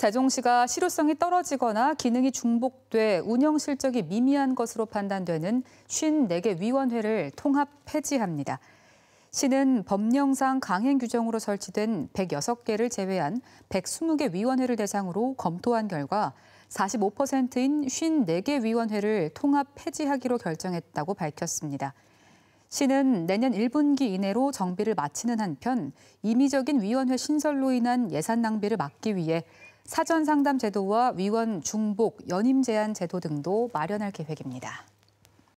세종시가 실효성이 떨어지거나 기능이 중복돼 운영 실적이 미미한 것으로 판단되는 54개 위원회를 통합 폐지합니다. 시는 법령상 강행 규정으로 설치된 106개를 제외한 120개 위원회를 대상으로 검토한 결과 45%인 54개 위원회를 통합 폐지하기로 결정했다고 밝혔습니다. 시는 내년 1분기 이내로 정비를 마치는 한편 임의적인 위원회 신설로 인한 예산 낭비를 막기 위해 사전 상담 제도와 위원 중복, 연임 제한 제도 등도 마련할 계획입니다.